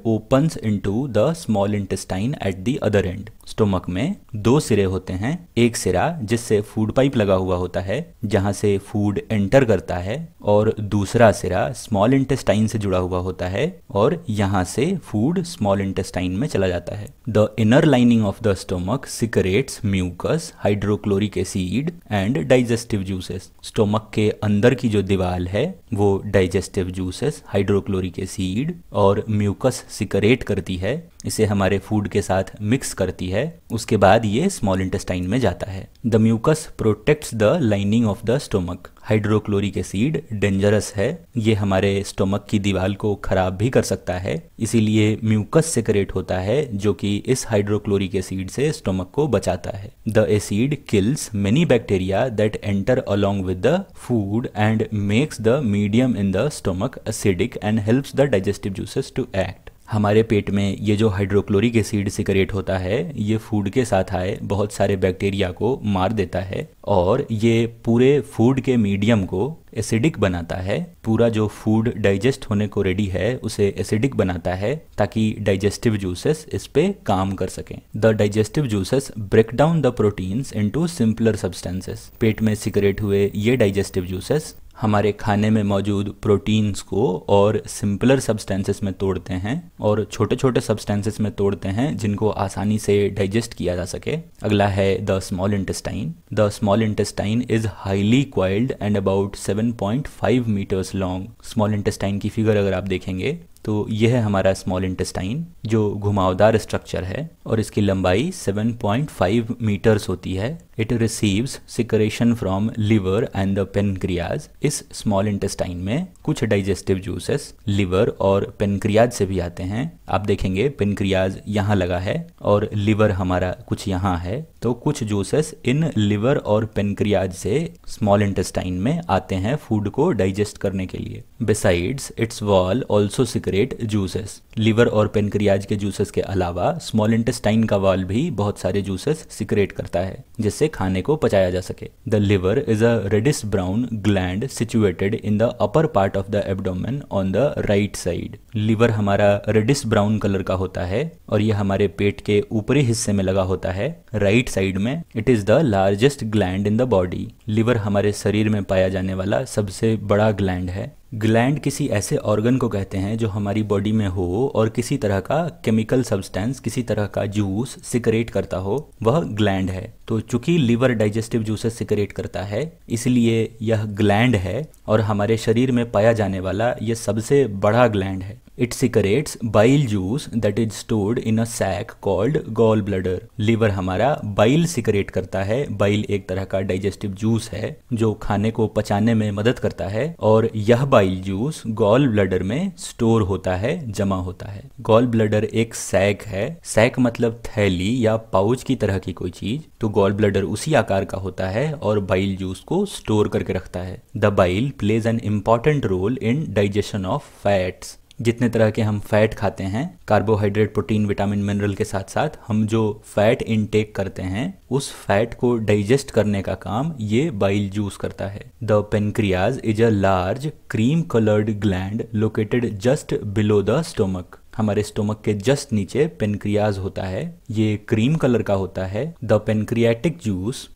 into the small intestine at the other end stomach में दो सिरे होते हैं एक सिरा जिससे फूड पाइप लगा हुआ होता है जहां से फूड एंटर करता है और दूसरा सिरा स्मॉल इंटेस्टाइन से जुड़ा हुआ होता है और यहां से फूड स्मॉल इंटेस्टाइन में चला जाता है the inner lining of the stomach secretes mucus hydrochloric acid and digestive juices stomach के अंदर की जो दीवार है वो डाइजेस्टिव जूसेस हाइड्रोक्लोरिक एसिड और म्यू म्यूकस सिकरेट करती है इसे हमारे फूड के साथ मिक्स करती है उसके बाद ये स्मॉल इंटेस्टाइन में जाता है the mucus protects the lining of the stomach hydrochloric acid dangerous है ये हमारे स्टोमक की दीवार को खराब भी कर सकता है इसीलिए म्यूकस सेक्रेट होता है जो कि इस हाइड्रोक्लोरिक एसिड से स्टोमक को बचाता है the acid kills many bacteria that enter along with the food and makes the medium in the stomach acidic and helps the digestive juices to act हमारे पेट में ये जो हाइड्रोक्लोरिक एसिड सिक्रेट होता है ये फूड के साथ आए बहुत सारे बैक्टीरिया को मार देता है और ये पूरे फूड के मीडियम को एसिडिक बनाता है पूरा जो फूड डाइजेस्ट होने को रेडी है उसे एसिडिक बनाता है ताकि डाइजेस्टिव जूसेस इस पे काम कर सकें the digestive juices break down the proteins into simpler substances पेट में सिकरेट हुए ये डाइजेस्टिव जूसेस हमारे खाने में मौजूद प्रोटीन्स को और सिंपलर सब्सटेंसेस में तोड़ते हैं और छोटे छोटे सब्सटेंसेस में तोड़ते हैं जिनको आसानी से डाइजेस्ट किया जा सके अगला है the small intestine the small intestine is highly coiled and about 7.5 metres long small intestine की फिगर अगर आप देखेंगे तो यह है हमारा स्मॉल इंटेस्टाइन जो घुमावदार स्ट्रक्चर है और इसकी लंबाई 7.5 मीटर्स होती है it receives secretion from liver and the pancreas इस स्मॉल इंटेस्टाइन में कुछ डाइजेस्टिव जूसेस लिवर और पेनक्रियाज से भी आते हैं आप देखेंगे पेनक्रियाज यहाँ लगा है और लिवर हमारा कुछ यहाँ है तो कुछ जूसेस इन लिवर और पेनक्रियाज से स्मॉल इंटेस्टाइन में आते हैं फूड को डाइजेस्ट करने के लिए besides its wall also secrete juices liver और पेनक्रियाज के जूसेस के अलावा स्मॉल इंटेस्टाइन का वॉल भी बहुत सारे जूसेस सिक्रेट करता है जिससे खाने को पचाया जा सके the liver is a reddish brown gland situated in the upper part part of the abdomen on the right side liver हमारा रेडिस ब्राउन कलर का होता है और यह हमारे पेट के ऊपरी हिस्से में लगा होता है राइट right साइड में it is the largest gland in the body liver हमारे शरीर में पाया जाने वाला सबसे बड़ा ग्लैंड है ग्लैंड किसी ऐसे ऑर्गन को कहते हैं जो हमारी बॉडी में हो और किसी तरह का केमिकल सब्सटेंस किसी तरह का जूस सिकरेट करता हो वह ग्लैंड है तो चूंकि लीवर डाइजेस्टिव जूसेस सिक्रेट करता है इसलिए यह ग्लैंड है और हमारे शरीर में पाया जाने वाला यह सबसे बड़ा ग्लैंड है it secretes bile juice that is stored in a sac called gall bladder liver हमारा बाइल सिक्रेट करता है बाइल एक तरह का डाइजेस्टिव जूस है जो खाने को पचाने में मदद करता है और यह बाइल जूस गॉल ब्लडर में स्टोर होता है जमा होता है गॉल ब्लडर एक सैक है सैक मतलब थैली या पाउच की तरह की कोई चीज तो गॉल ब्लडर उसी आकार का होता है और बाइल जूस को स्टोर करके रखता है the bile plays an important role in digestion of fats जितने तरह के हम फैट खाते हैं कार्बोहाइड्रेट प्रोटीन विटामिन मिनरल के साथ साथ हम जो फैट इनटेक करते हैं उस फैट को डाइजेस्ट करने का काम ये बाइल जूस करता है the pancreas is a large cream coloured gland located just below the stomach हमारे स्टोमक के जस्ट नीचे पेनक्रियाज होता है ये क्रीम कलर का होता है the pancreatic juice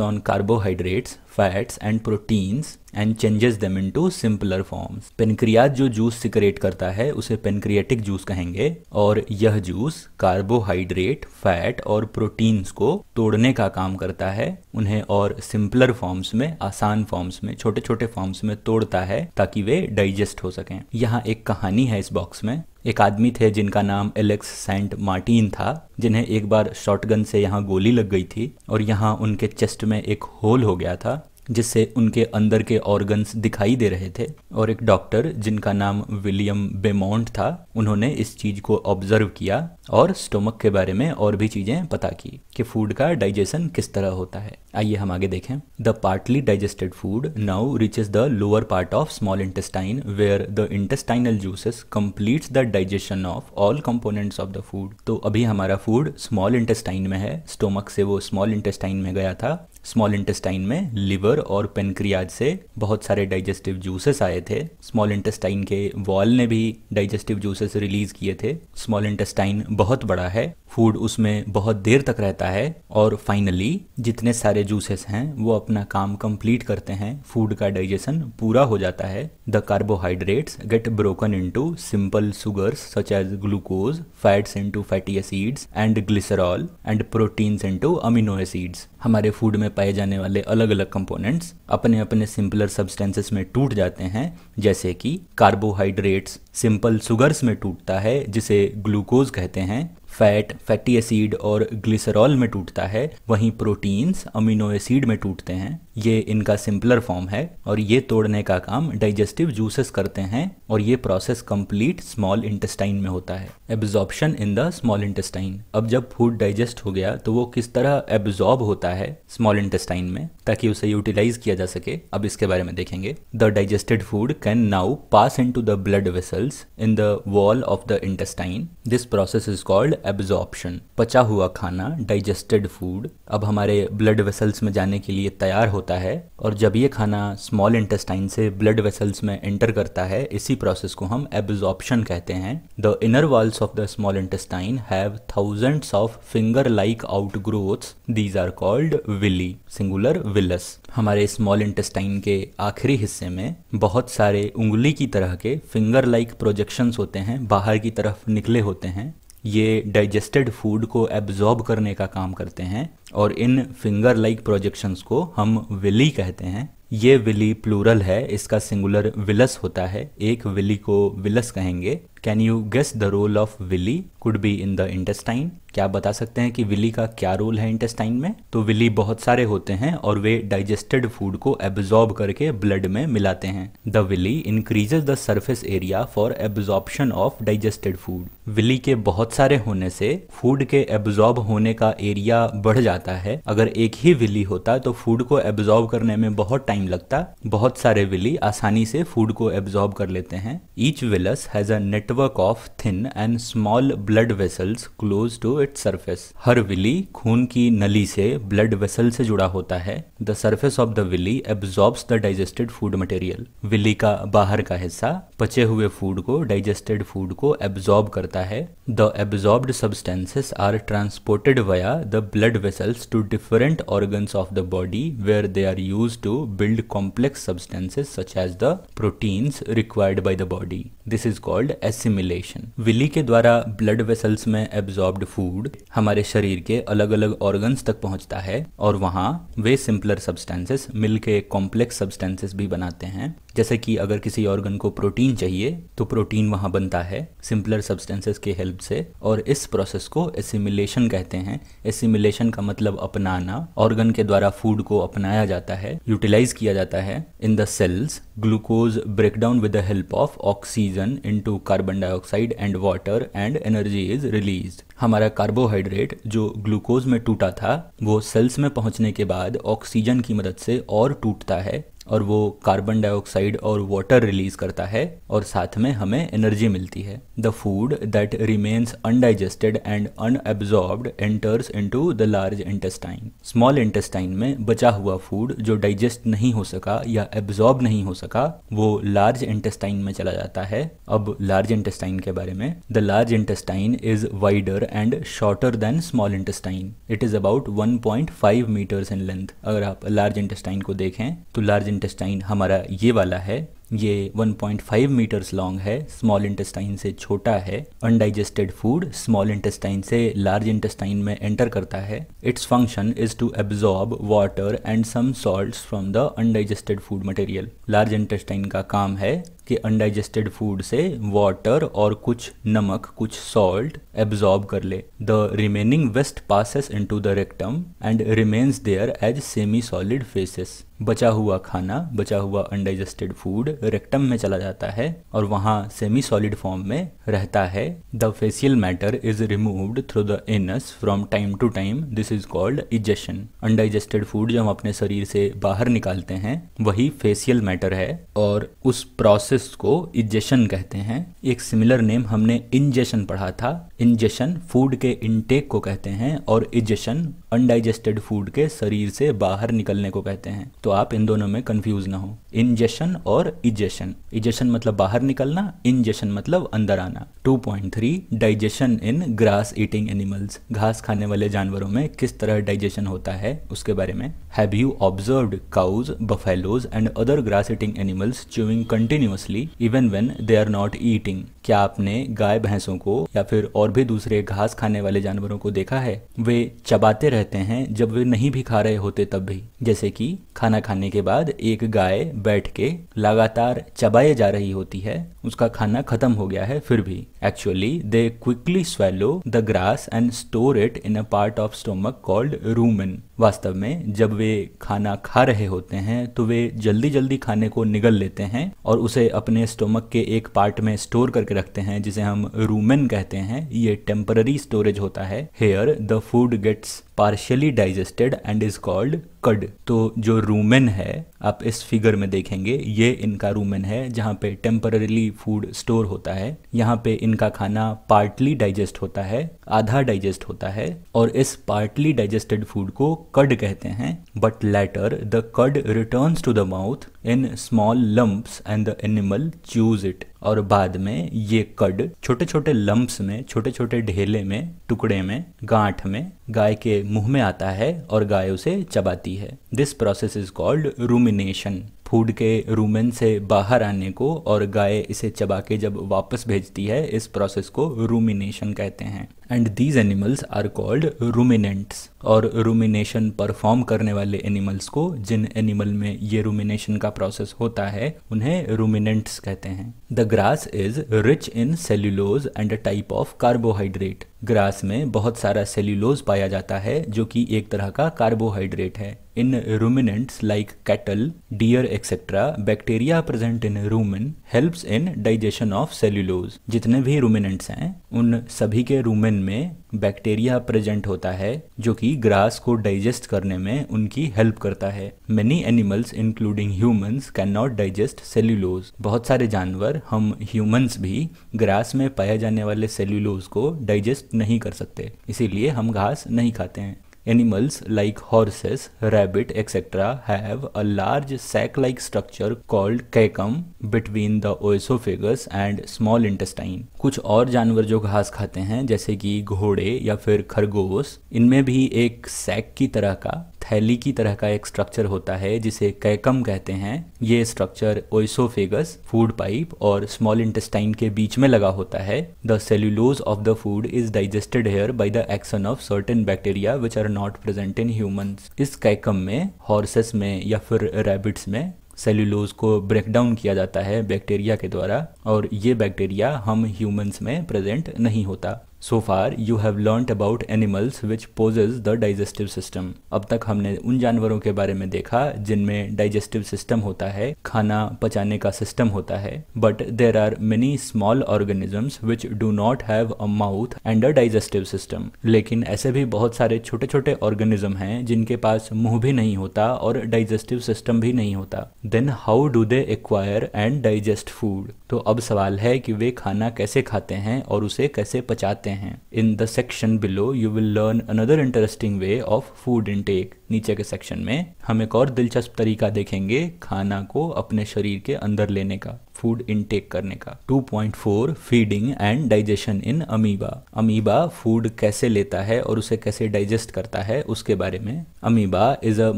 on carbohydrates fats and proteins and changes changes in to simpler forms. Pancreas जो जूस सिक्रेट करता है उसे पेनक्रियाटिक जूस कहेंगे और यह जूस कार्बोहाइड्रेट फैट और प्रोटीन्स को तोड़ने का काम करता है उन्हें और सिंपलर फॉर्म्स में आसान फॉर्म्स में छोटे छोटे फॉर्म्स में तोड़ता है ताकि वे डाइजेस्ट हो सकें यहाँ एक कहानी है इस बॉक्स में एक आदमी थे जिनका नाम एलेक्स सेंट मार्टिन था जिन्हें एक बार शॉटगन से यहाँ गोली लग गई थी और यहाँ उनके चेस्ट में एक होल हो गया था जिससे उनके अंदर के ऑर्गन्स दिखाई दे रहे थे और एक डॉक्टर जिनका नाम विलियम बेमोंट था उन्होंने इस चीज को ऑब्जर्व किया और स्टोमक के बारे में और भी चीजें पता की कि फूड का डाइजेशन किस तरह होता है आइए हम आगे देखें the partly digested food now reaches the lower part of small intestine where the intestinal juices complete the digestion of all components of the food तो अभी हमारा फूड स्मॉल इंटेस्टाइन में है स्टोमक से वो स्मॉल इंटेस्टाइन में गया था स्मॉल इंटेस्टाइन में लिवर और पेनक्रियाज से बहुत सारे डाइजेस्टिव जूसेस आए थे स्मॉल इंटेस्टाइन के वॉल ने भी डाइजेस्टिव जूसेस रिलीज किए थे स्मॉल इंटेस्टाइन बहुत बड़ा है फूड उसमें बहुत देर तक रहता है और फाइनली जितने सारे जूसेस हैं वो अपना काम कंप्लीट करते हैं फूड का डाइजेशन पूरा हो जाता है the carbohydrates get broken into simple sugars such as glucose fats into fatty acids and glycerol and proteins into amino acids हमारे फूड में पाए जाने वाले अलग अलग कंपोनेंट्स अपने अपने सिंपलर सब्सटेंसेस में टूट जाते हैं जैसे कि कार्बोहाइड्रेट्स सिंपल सुगर्स में टूटता है जिसे ग्लूकोज कहते हैं फैट फैटी एसिड और ग्लिसरॉल में टूटता है वहीं प्रोटीन्स अमीनो एसिड में टूटते हैं ये इनका सिंपलर फॉर्म है और ये तोड़ने का काम डाइजेस्टिव जूसेस करते हैं और ये प्रोसेस कंप्लीट स्मॉल इंटेस्टाइन में होता है absorption in the small intestine अब जब फूड डाइजेस्ट हो गया तो वो किस तरह एब्जॉर्ब होता है स्मॉल इंटेस्टाइन में ताकि उसे यूटिलाइज किया जा सके अब इसके बारे में देखेंगे the digested food can now pass into the blood vessels in the wall of the intestine this process is called absorption पचा हुआ खाना डाइजेस्टेड फूड अब हमारे ब्लड वेसल्स में जाने के लिए तैयार होता है और जब ये खाना स्मॉल इंटेस्टाइन से ब्लड वेसल्स में एंटर करता है इसी प्रोसेस को हम एब्जॉर्प्शन कहते हैं the inner walls of the small intestine have thousands of finger like outgrowth these are called villi singular villi ट्यूबिलस हमारे स्मॉल इंटेस्टाइन के आखिरी हिस्से में बहुत सारे उंगली की तरह के फिंगर लाइक प्रोजेक्शंस होते हैं बाहर की तरफ निकले होते हैं ये डाइजेस्टेड फूड को एब्जॉर्ब करने का काम करते हैं और इन फिंगर लाइक प्रोजेक्शंस को हम विली कहते हैं ये विली प्लूरल है इसका सिंगुलर विलस होता है एक विली को विलस कहेंगे can you guess the role of villi could be in the intestine क्या आप बता सकते हैं कि विली का क्या रोल है इंटेस्टाइन में तो विली बहुत सारे होते हैं और वे डाइजेस्टेड फूड को एब्जॉर्ब करके ब्लड में मिलाते हैं the villi increases the surface area for absorption of digested food villi के बहुत सारे होने से फूड के एब्जॉर्ब होने का एरिया बढ़ जाता है अगर एक ही विली होता तो फूड को एब्जॉर्ब करने में बहुत टाइम लगता बहुत सारे विली आसानी से फूड को एब्जॉर्ब कर लेते हैं each villus has a net network of thin and small blood vessels close to its surface हर विली खून की नली से ब्लड वेसल से जुड़ा होता है the surface of the villi absorbs the digested food material villi का बाहर का हिस्सा पचे हुए फूड को डाइजेस्टेड फूड को एब्जॉर्ब करता है the absorb substances are transported via the blood vessels to different organ of the body where they are use to build complex substances such as the proteins required by the body this is called as assimilation villi के द्वारा ब्लड वेसल्स में एब्जॉर्ब्ड फूड हमारे शरीर के अलग अलग ऑर्गन्स तक पहुंचता है और वहाँ वे सिंपलर सब्सटेंसेस मिलके कॉम्प्लेक्स सब्सटेंसेस भी बनाते हैं जैसे कि अगर किसी ऑर्गन को प्रोटीन चाहिए तो प्रोटीन वहाँ बनता है सिंपलर सब्सटेंसेस के हेल्प से और इस प्रोसेस को एसिमिलेशन कहते हैं एसिमिलेशन का मतलब अपनाना ऑर्गन के द्वारा फूड को अपनाया जाता है यूटिलाइज किया जाता है in the cells glucose breakdown with the help of oxygen into carbon carbon dioxide and water and energy is release हमारा कार्बोहाइड्रेट जो ग्लूकोज में टूटा था वो सेल्स में पहुंचने के बाद ऑक्सीजन की मदद से और टूटता है और वो कार्बन डाइऑक्साइड और वाटर रिलीज करता है और साथ में हमें एनर्जी मिलती है the food that remains undigested and unabsorb enters into the large intestine small intestine में बचा हुआ फूड जो डाइजेस्ट नहीं हो सका या एब्जॉर्ब नहीं हो सका वो लार्ज इंटेस्टाइन में चला जाता है अब लार्ज इंटेस्टाइन के बारे में the large intestine is wider and shorter than small intestine it is about one point five meters in length अगर आप लार्ज इंटेस्टाइन को देखें तो लार्ज इंटेस्टाइन हमारा ये वाला है ये 1.5 मीटर्स लॉन्ग है स्मॉल इंटेस्टाइन से छोटा है अनडाइजेस्टेड फूड स्मॉल इंटेस्टाइन से लार्ज इंटेस्टाइन में एंटर करता है its function is to absorb water and some salts from the undigested food material large intestine का काम है कि अनडाइजेस्टेड फूड से वाटर और कुछ नमक कुछ सॉल्ट एब्जॉर्ब कर ले the remaining waste passes to the rectum and remains there as semi solid faeces बचा हुआ खाना बचा हुआ अनडाइजेस्टेड फूड रेक्टम में चला जाता है और वहाँ सेमी सॉलिड फॉर्म में रहता है the faecal matter is removed through the anus from time to time this is called egestion undigested food जो हम अपने शरीर से बाहर निकालते हैं वही फेसियल मैटर है और उस प्रोसेस को इजेशन कहते हैं एक सिमिलर नेम हमने इंजेशन पढ़ा था इंजेशन फूड के इनटेक को कहते हैं और इजेशन अनडाइजेस्टेड फूड के शरीर से बाहर निकलने को कहते हैं तो आप इन दोनों में कंफ्यूज ना हो इंजेशन और इजेशन इजेशन मतलब बाहर निकलना इंजेशन मतलब अंदर आना 2.3 digestion in grass eating animals घास खाने वाले जानवरों में किस तरह डाइजेशन होता है उसके बारे में have you observe cows buffaloes and other grass eating animals chewing continuously even when they are not eating क्या आपने गाय भैंसों को या फिर और भी दूसरे घास खाने वाले जानवरों को देखा है वे चबाते रहते हैं जब वे नहीं भी खा रहे होते तब भी जैसे कि खाना खाने के बाद एक गाय बैठ के लगातार लगातार चबाए जा रही होती है उसका खाना खत्म हो गया है फिर भी Actually, they quickly swallow the grass and store it in a part of stomach called rumen. वास्तव में जब वे खाना खा रहे होते हैं तो वे जल्दी जल्दी खाने को निगल लेते हैं और उसे अपने स्टोमक के एक पार्ट में स्टोर करके रखते हैं जिसे हम रूमेन कहते हैं ये टेम्पररी स्टोरेज होता है here the food gets partially digested and is called cud तो जो रूमेन है आप इस फिगर में देखेंगे ये इनका रूमेन है जहाँ पे टेम्पररीली फूड स्टोर होता है यहाँ पे इनका खाना पार्टली डाइजेस्ट होता है आधा डाइजेस्ट होता है और इस पार्टली डाइजेस्टेड फूड को कड कहते हैं but later the cud return to the mouth in small lumps and the animal chews it और बाद में ये कड छोटे छोटे लम्ब्स में छोटे छोटे ढेले में टुकड़े में गांठ में गाय के मुंह में आता है और गाय उसे चबाती है this process is called rumination food के रूमेन से बाहर आने को और गाय इसे चबा के जब वापस भेजती है इस प्रोसेस को रूमिनेशन कहते हैं and these animals are called ruminants और रूमिनेशन परफॉर्म करने वाले एनिमल्स को जिन एनिमल में ये रूमिनेशन का प्रोसेस होता है उन्हें रूमिनेंट्स कहते हैं the grass is rich in cellulose and a type of carbohydrate grass में बहुत सारा सेल्यूलोज पाया जाता है जो कि एक तरह का कार्बोहाइड्रेट है in ruminants like cattle deer etcetera bacteria present in rumen help in digestion of cellulose जितने भी रूमिनेंट्स हैं उन सभी के रूमिन में बैक्टीरिया प्रेजेंट होता है जो कि कि ग्रास को डाइजेस्ट करने में उनकी हेल्प करता है many animals including humans can not digest cellulose बहुत सारे जानवर हम ह्यूमंस भी ग्रास में पाए जाने वाले सेल्यूलोज को डाइजेस्ट नहीं कर सकते इसीलिए हम घास नहीं खाते हैं Animals like horses, rabbit, etc. have a large sac-like structure called caecum between the oesophagus and small intestine. कुछ और जानवर जो घास खाते हैं जैसे कि घोड़े या फिर खरगोश इनमें भी एक सैक की तरह का थैली की तरह का एक स्ट्रक्चर होता है जिसे कैकम कहते हैं ये स्ट्रक्चर ओइसोफेगस फूड पाइप और स्मॉल इंटेस्टाइन के बीच में लगा होता है the cellulose of the food is digested here by the action of certain bacteria which are not present in human इस कैकम में हॉर्सेस में या फिर रेबिट्स में सेल्यूलोज को ब्रेक डाउन किया जाता है बैक्टीरिया के द्वारा और ये बैक्टीरिया हम ह्यूमंस में प्रेजेंट नहीं होता so far you have learn about animals which possess the digestive system अब तक हमने उन जानवरों के बारे में देखा जिनमें डाइजेस्टिव सिस्टम होता है खाना पचाने का सिस्टम होता है but there are many small organisms which do not have a mouth and a digestive system लेकिन ऐसे भी बहुत सारे छोटे छोटे ऑर्गेनिज्म हैं जिनके पास मुंह भी नहीं होता और डाइजेस्टिव सिस्टम भी नहीं होता then how do they acquire and digest food तो अब सवाल है कि वे खाना कैसे खाते हैं और उसे कैसे पचाते सकते हैं in the section below you will learn another interesting way of food intake नीचे के सेक्शन में हम एक और दिलचस्प तरीका देखेंगे खाना को अपने शरीर के अंदर लेने का फूड इनटेक करने का 2.4 feeding and digestion in amoeba amoeba food कैसे लेता है और उसे कैसे डाइजेस्ट करता है उसके बारे में amoeba is a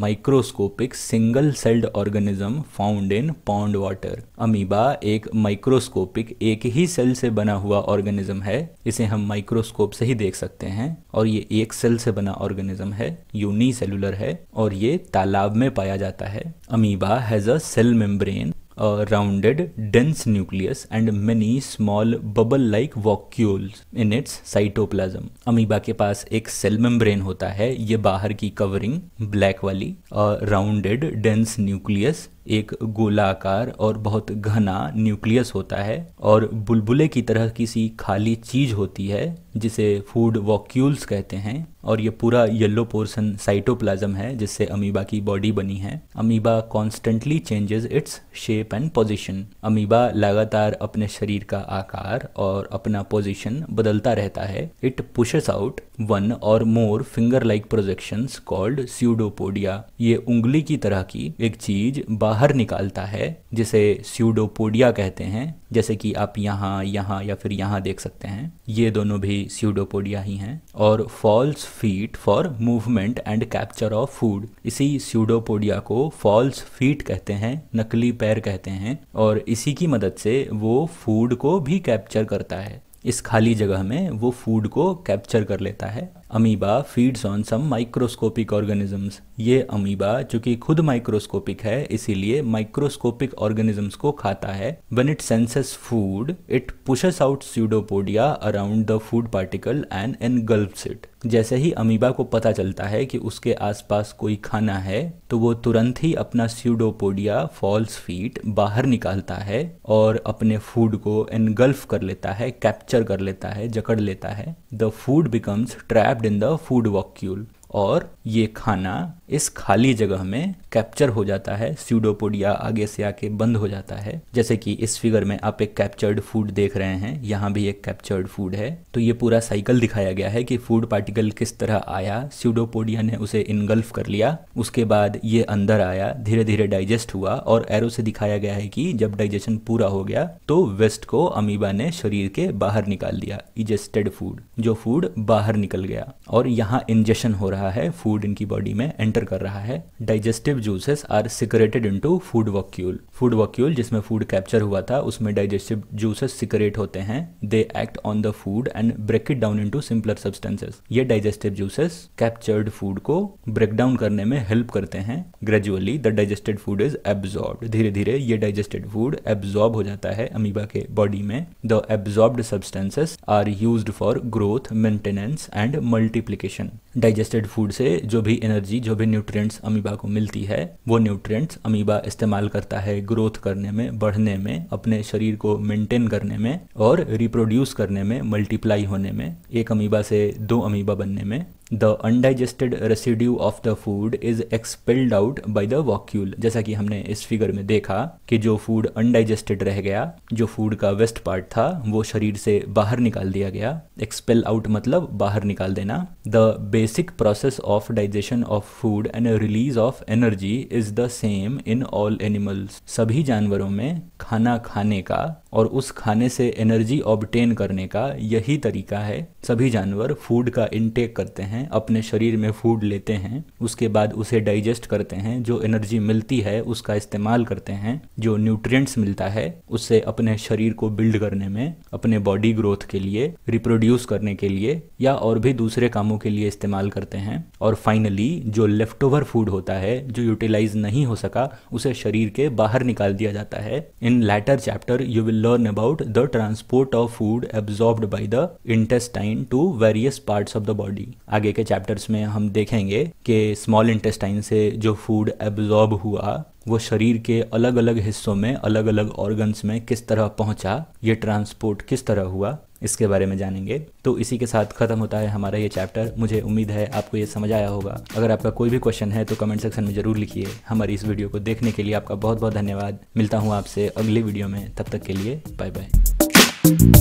microscopic single celled organism found in pond water amoeba एक माइक्रोस्कोपिक एक ही सेल से बना हुआ ऑर्गेनिज्म है इसे हम माइक्रोस्कोप से ही देख सकते हैं और ये एक सेल से बना ऑर्गेनिज्म है यूनिसेलुलर है और ये तालाब में पाया जाता है amoeba has a cell membrane rounded dense nucleus and many small bubble like vacuoles in its cytoplasm amoeba के पास एक सेल मेम्ब्रेन होता है ये बाहर की कवरिंग ब्लैक वाली राउंडेड डेंस न्यूक्लियस एक गोलाकार और बहुत घना न्यूक्लियस होता है और बुलबुले की तरह किसी खाली चीज होती है जिसे फूड वॉक्यूल्स कहते हैं और ये पूरा येलो पोर्सन साइटोप्लाज्म है जिससे अमीबा की बॉडी बनी है amoeba constantly changes its shape and position amoeba लगातार अपने शरीर का आकार और अपना पोजिशन बदलता रहता है इट पुशेस आउट वन और more finger like projection called pseudopodia ये उंगली की तरह की एक चीज बाहर निकालता है जिसे स्यूडोपोडिया कहते हैं जैसे कि आप यहाँ यहाँ या फिर यहाँ देख सकते हैं ये दोनों भी स्यूडोपोडिया ही हैं और false feet for movement and capture of food इसी स्यूडोपोडिया को फॉल्स फीट कहते हैं नकली पैर कहते हैं और इसी की मदद से वो फूड को भी कैप्चर करता है इस खाली जगह में वो फूड को कैप्चर कर लेता है amoeba feeds on some microscopic organisms ये अमीबा जो कि खुद माइक्रोस्कोपिक है इसीलिए माइक्रोस्कोपिक ऑर्गेनिजम्स को खाता है when it senses food it pushes out pseudopodia around the food particle and engulfs it जैसे ही अमीबा को पता चलता है कि उसके आसपास कोई खाना है तो वो तुरंत ही अपना स्यूडोपोडिया फॉल्स फीट बाहर निकालता है और अपने फूड को एनगल्फ कर लेता है कैप्चर कर लेता है जकड़ लेता है the food becomes trap trapped in the food vacuole. और ये खाना इस खाली जगह में कैप्चर हो जाता है स्यूडोपोडिया आगे से आके बंद हो जाता है जैसे कि इस फिगर में आप एक कैप्चर्ड फूड देख रहे हैं यहाँ भी एक कैप्चर्ड फूड है तो ये पूरा साइकिल दिखाया गया है कि फूड पार्टिकल किस तरह आया स्यूडोपोडिया ने उसे इनगल्फ कर लिया उसके बाद ये अंदर आया धीरे धीरे डाइजेस्ट हुआ और एरो से दिखाया गया है कि जब डाइजेशन पूरा हो गया तो वेस्ट को अमीबा ने शरीर के बाहर निकाल दिया इजेस्टेड फूड जो फूड बाहर निकल गया और यहाँ इंजेशन हो रहा रहा है फूड इनकी बॉडी में एंटर कर रहा है digestive juices are secreted into food vacuole food vacuole जिसमें फूड कैप्चर हुआ था उसमें डाइजेस्टिव जूसेस सिकरेट होते हैं they act on the food and break it down into simpler substances ये डाइजेस्टिव जूसेस कैप्चर्ड फूड को ब्रेक डाउन करने में हेल्प करते हैं gradually the digested food is absorb धीरे धीरे ये डाइजेस्टेड फूड एब्जॉर्ब हो जाता है अमीबा के बॉडी में the absorbed substances are use for growth maintenance and multiplication digested processed food से जो भी एनर्जी जो भी न्यूट्रिएंट्स अमीबा को मिलती है वो न्यूट्रिएंट्स अमीबा इस्तेमाल करता है ग्रोथ करने में बढ़ने में अपने शरीर को मेंटेन करने में और रिप्रोड्यूस करने में मल्टीप्लाई होने में एक अमीबा से दो अमीबा बनने में the undigested residue of the food is expelled out by the vacuole जैसा कि हमने इस फिगर में देखा कि जो फूड अनडाइजेस्टेड रह गया जो फूड का वेस्ट पार्ट था वो शरीर से बाहर निकाल दिया गया एक्सपेल आउट मतलब बाहर निकाल देना the basic process of digestion of food and release of energy is the same in all animals सभी जानवरों में खाना खाने का और उस खाने से एनर्जी ऑब्टेन करने का यही तरीका है सभी जानवर फूड का इनटेक करते हैं अपने शरीर में फूड लेते हैं उसके बाद उसे डाइजेस्ट करते हैं जो एनर्जी मिलती है उसका इस्तेमाल करते हैं जो न्यूट्रिएंट्स मिलता है उससे अपने शरीर को बिल्ड करने में अपने बॉडी ग्रोथ के लिए रिप्रोड्यूस करने के लिए या और भी दूसरे कामों के लिए इस्तेमाल करते हैं और फाइनली जो लेफ्ट ओवर फूड होता है जो यूटिलाइज नहीं हो सका उसे शरीर के बाहर निकाल दिया जाता है in later chapter you will learn about the transport of food absorbed by the intestine to various parts of the body आगे के चैप्टर्स में हम देखेंगे कि स्मॉल इंटेस्टाइन से जो फूड एब्जॉर्ब हुआ वो शरीर के अलग अलग हिस्सों में अलग अलग ऑर्गन्स में किस तरह पहुंचा ये ट्रांसपोर्ट किस तरह हुआ इसके बारे में जानेंगे तो इसी के साथ खत्म होता है हमारा ये चैप्टर मुझे उम्मीद है आपको ये समझ आया होगा अगर आपका कोई भी क्वेश्चन है तो कमेंट सेक्शन में जरूर लिखिए हमारी इस वीडियो को देखने के लिए आपका बहुत बहुत धन्यवाद मिलता हूँ आपसे अगली वीडियो में तब तक के लिए बाय बाय